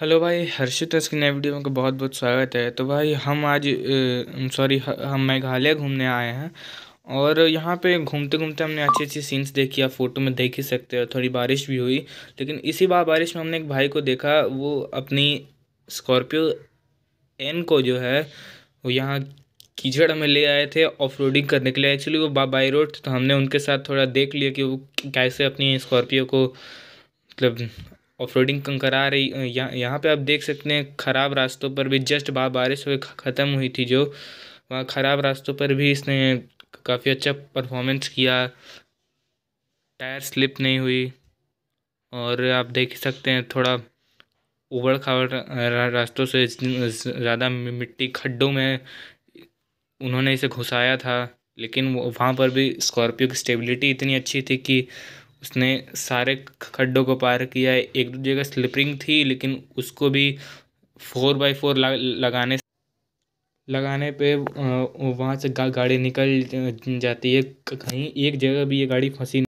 hello भाई हर्षित इसकी नई वीडियो में बहुत बहुत स्वागत है तो भाई हम आज सॉरी हम मेघालय घूमने आए हैं और यहाँ पे घूमते घूमते हमने अच्छी अच्छी सीन्स देखी आप फ़ोटो में देख ही सकते हो थोड़ी बारिश भी हुई लेकिन इसी बार बारिश में हमने एक भाई को देखा वो अपनी स्कॉर्पियो एन को जो है वो यहाँ कीचड़ में ले आए थे ऑफ रोडिंग करने के लिए एक्चुअली वो बा बाई रोड तो हमने उनके साथ थोड़ा देख लिया कि वो कैसे अपनी स्कॉर्पियो को मतलब ऑफ रोडिंग करा रही यहाँ यहाँ पर आप देख सकते हैं ख़राब रास्तों पर भी जस्ट बा बारिश हुई ख़त्म हुई थी जो वहाँ ख़राब रास्तों पर भी इसने काफ़ी अच्छा परफॉर्मेंस किया टायर स्लिप नहीं हुई और आप देख सकते हैं थोड़ा उबड़ खाबड़ रास्तों से ज़्यादा मिट्टी खड्डों में उन्होंने इसे घुसाया था लेकिन वहाँ पर भी स्कॉर्पियो की स्टेबिलिटी इतनी अच्छी थी कि उसने सारे खड्डों को पार किया है एक दो जगह स्लिपरिंग थी लेकिन उसको भी फोर बाई फोर लगाने लगाने पे वहाँ से गाड़ी निकल जाती है कहीं एक जगह भी ये गाड़ी फंसी